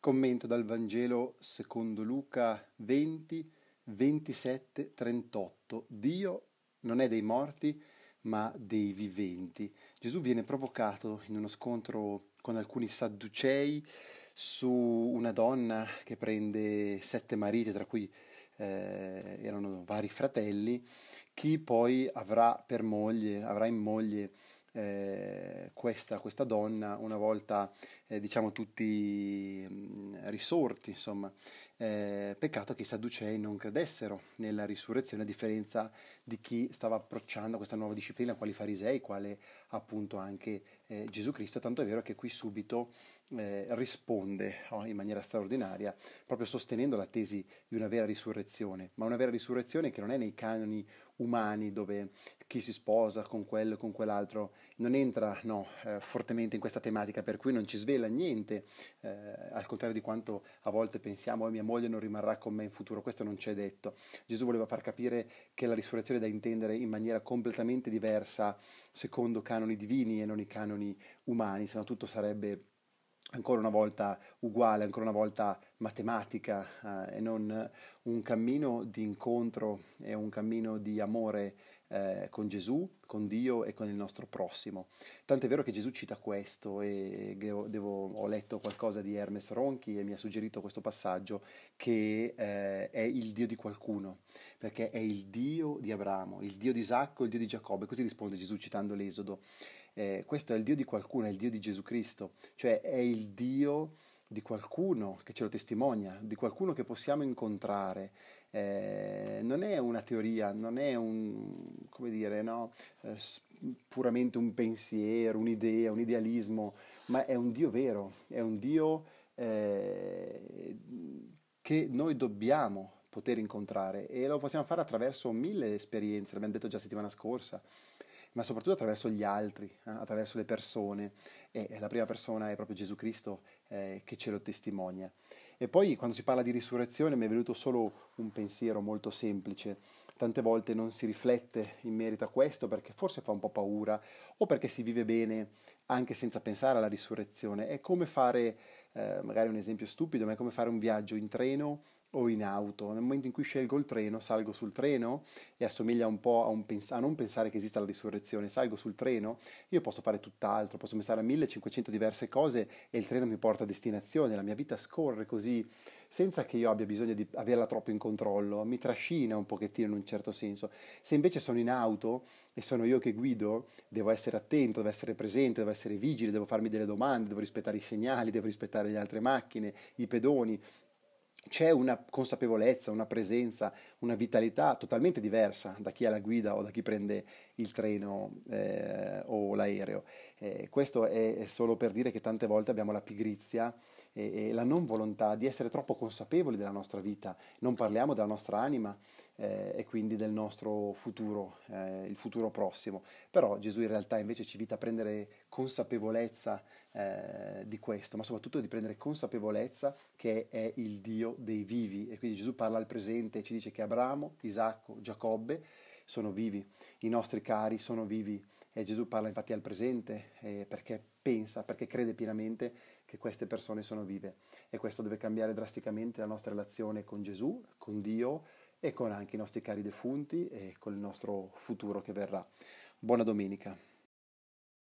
Commento dal Vangelo secondo Luca 20, 27, 38. Dio non è dei morti, ma dei viventi. Gesù viene provocato in uno scontro con alcuni sadducei su una donna che prende sette mariti, tra cui eh, erano vari fratelli, chi poi avrà per moglie, avrà in moglie eh, questa, questa, donna, una volta eh, diciamo tutti mh, mm, risorti, insomma, eh, peccato che i Sadducei non credessero nella risurrezione, a differenza di chi stava approcciando questa nuova disciplina, quali farisei, quale appunto anche eh, Gesù Cristo. Tanto è vero che qui subito eh, risponde oh, in maniera straordinaria, proprio sostenendo la tesi di una vera risurrezione, ma una vera risurrezione che non è nei canoni umani dove chi si sposa con quello, con quell'altro, non entra no, eh, fortemente in questa tematica, per cui non ci svela niente, eh, al contrario di quanto a volte pensiamo, oh mia moglie moglie non rimarrà con me in futuro, questo non c'è detto. Gesù voleva far capire che la risurrezione è da intendere in maniera completamente diversa secondo canoni divini e non i canoni umani, se no tutto sarebbe ancora una volta uguale, ancora una volta matematica eh, e non un cammino di incontro e un cammino di amore eh, con Gesù, con Dio e con il nostro prossimo. Tant'è vero che Gesù cita questo e devo, ho letto qualcosa di Hermes Ronchi e mi ha suggerito questo passaggio che eh, è il Dio di qualcuno, perché è il Dio di Abramo, il Dio di Isacco, il Dio di Giacobbe, così risponde Gesù citando l'Esodo. Eh, questo è il Dio di qualcuno, è il Dio di Gesù Cristo, cioè è il Dio di qualcuno che ce lo testimonia, di qualcuno che possiamo incontrare. Eh, non è una teoria, non è un, come dire, no, eh, puramente un pensiero, un'idea, un idealismo, ma è un Dio vero, è un Dio eh, che noi dobbiamo poter incontrare e lo possiamo fare attraverso mille esperienze, l'abbiamo detto già settimana scorsa ma soprattutto attraverso gli altri, eh, attraverso le persone. E la prima persona è proprio Gesù Cristo eh, che ce lo testimonia. E poi quando si parla di risurrezione mi è venuto solo un pensiero molto semplice. Tante volte non si riflette in merito a questo perché forse fa un po' paura o perché si vive bene anche senza pensare alla risurrezione. È come fare, eh, magari un esempio stupido, ma è come fare un viaggio in treno o in auto. Nel momento in cui scelgo il treno, salgo sul treno e assomiglia un po' a, un pens- a, non pensare che esista la risurrezione. Salgo sul treno, io posso fare tutt'altro, posso pensare a 1500 diverse cose e il treno mi porta a destinazione. La mia vita scorre così senza che io abbia bisogno di averla troppo in controllo, mi trascina un pochettino in un certo senso. Se invece sono in auto e sono io che guido, devo essere attento, devo essere presente, devo essere vigile, devo farmi delle domande, devo rispettare i segnali, devo rispettare le altre macchine, i pedoni, c'è una consapevolezza, una presenza, una vitalità totalmente diversa da chi ha la guida o da chi prende il treno eh, o l'aereo. Eh, questo è, solo per dire che tante volte abbiamo la pigrizia e, e la non volontà di essere troppo consapevoli della nostra vita, non parliamo della nostra anima eh, e quindi del nostro futuro, eh, il futuro prossimo. Però Gesù in realtà invece ci invita a prendere consapevolezza eh, di questo, ma soprattutto di prendere consapevolezza che è il Dio dei vivi. E quindi Gesù parla al presente e ci dice che Abramo, Isacco, Giacobbe sono vivi, i nostri cari sono vivi. E Gesù parla infatti al presente eh, perché pensa, perché crede pienamente che queste persone sono vive. E questo deve cambiare drasticamente la nostra relazione con Gesù, con Dio, e con anche i nostri cari defunti e con il nostro futuro che verrà. Buona domenica.